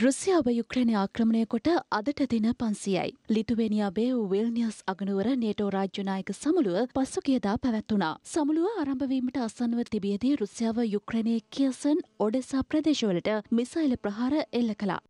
දෘසියාව යුක්‍රණ ආක්‍රමණයකොට අදට දින පන්සියයි. ලිතුවේනියාබේ විල්නිියස් අගනුවර නේටෝ රාජ්‍යනායක සමුළුව පස්සු කියදා පැවැත්වුණා. සමුළුව අරම්භවීමට අසන්ව තිබියදී රුසියාව යුක්‍රණය කියසන් ඔඩෙසා ප්‍රදේශවලට මිසයිල ප්‍රහාර එල්ල කලා.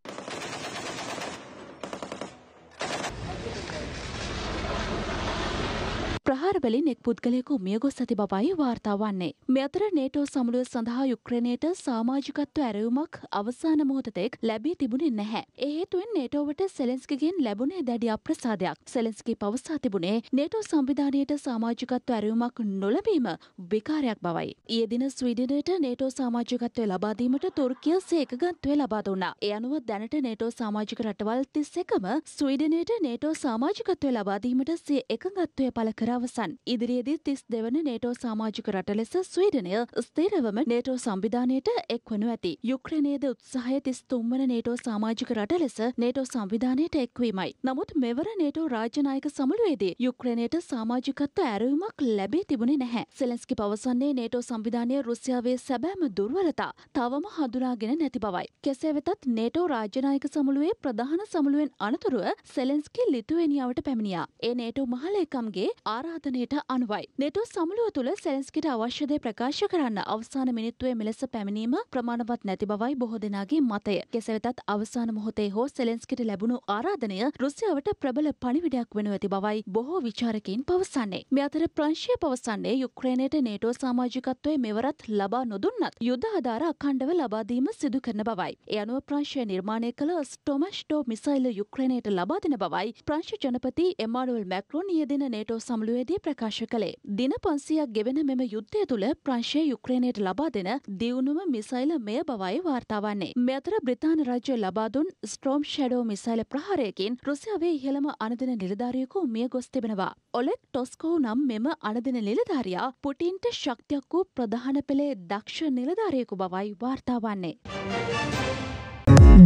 ප්‍රහාරවලින් එක් පුද්ගලයෙකු මියගොස් ඇති බවයි වාර්තා වන්නේ. මෙ අතර නේටෝ සමුළුව සඳහා යුක්‍රේනයට සාමාජිකත්ව ඇරයුමක් අවසාන මොහොතතෙක් ලැබී තිබුණේ නැහැ. ඒ හේතුවෙන් නේටෝවට සෙලෙන්ස්කිගෙන් ලැබුණේ දැඩි අප්‍රසාදයක්. සෙලෙන්ස්කි පවසා තිබුණේ නේටෝ සංවිධානයට සාමාජිකත්ව ඇරයුමක් නොලැබීම විකාරයක් බවයි. ඊයේ දින ස්වීඩනයට නේටෝ සාමාජිකත්වය ලබා දීමට තුර්කිය සේකගත්වය ලබා දුන්නා. ඒ අනුව දැනට නේටෝ සාමාජික රටවල් 31ම ස්වීඩනයට නේටෝ සාමාජිකත්වය ලබා දීමට සිය එකඟත්වය පළ කර අවසන් අවසන්. ඉදිරියේදී 32වන නේටෝ සමාජික රට ලෙස ස්වීඩනය ස්ථිරවම නේටෝ සංවිධානයට එක්වනු ඇති. යුක්‍රේනයේද උත්සාහය 33 වන නේටෝ සමාජික රට ලෙස නේටෝ සංවිධානයට එක්වීමයි. නමුත් මෙවර නේටෝ රාජ්‍යනායක සමුළුවේදී යුක්‍රේනයට සමාජිකත්ව ඇරවීමක් ලැබී තිබුණේ නැහැ. සෙලන්ස්කි පවසන්නේ නේටෝ සංවිධානය රුසියාවේ සැබෑම දුර්වලතා තවම හඳුනාගෙන නැති බවයි. කෙසේ වෙතත් නේටෝ රාජ්‍යනායක සමුළුවේ ප්‍රධාන සමුළුවෙන් අනතුරුව සෙලන්ස්කි ලිතුවෙනියාවට පැමිණියා. ඒ නේටෝ මහලේකම්ගේ ආරාධ නිර්ධාරණයට අනුවයි. නෙටෝ සමුළුව තුළ සැලස්කිට අවශ්‍යදය ප්‍රකාශ කරන්න අවසාන මිනිත්තුවේ මෙලෙස පැමිණීම ප්‍රමාණවත් නැති බවයි බොහෝ දෙනාගේ මතය. කෙසවෙතත් අවසාන මොහොතේ හෝ සෙලෙන්ස්කිට ලැබුණු ආරාධනය රුසියාවට ප්‍රබල පණිවිඩයක් වෙනු ඇති බවයි බොහෝ විචාරකයින් පවසන්නේ. මෙ අතර ප්‍රංශය පවසන්නේ යුක්‍රේනයට නේටෝ සාමාජිකත්වය මෙවරත් ලබා නොදුන්නත් යුද ආධාර අඛණ්ඩව ලබාදීම සිදු කරන බවයි. ඒ අනුව ප්‍රංශය නිර්මාණය කළ ස්ටොමස්ටෝ මිසයිල යුක්‍රේනයට ලබා දෙන බවයි ප්‍රංශ ජනපති එමානුවල් මැක්‍රෝන් ඊයේදින නේටෝ සමුළුවේදී පත්තරේ ප්‍රකාශ කළේ. දින පන්සියක් ගෙවෙන මෙම යුද්ධය තුළ ප්‍රංශය යුක්්‍රේණයට ලබා දෙන දියුණුම මිසයිල මෙය බවයි වාර්තාවන්නේ. මෙතර බ්‍රතාන රජ්‍ය ලබාදුන් ස්ට්‍රෝම් ෂඩෝ මිසයිල ප්‍රහාරයකින් රුසියාවේ ඉහළම අනදින නිලධාරියකු මිය ගොස් තිබෙනවා. ඔලෙක් ටොස්කෝ නම් මෙම අනදින නිලධාරයා පුටින්ට ශක්තියක් වූ ප්‍රධාන පෙළේ දක්ෂ නිලධාරයෙකු බවයි වාර්තාවන්නේ.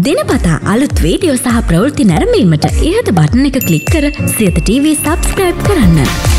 දෙනපතා අලුත් වීඩියෝ සහ ප්‍රවෘති නැරමීමට ඉහත බටන එක කලික් කර සියත TV සබස්ක්‍රයිබ් කරන්න.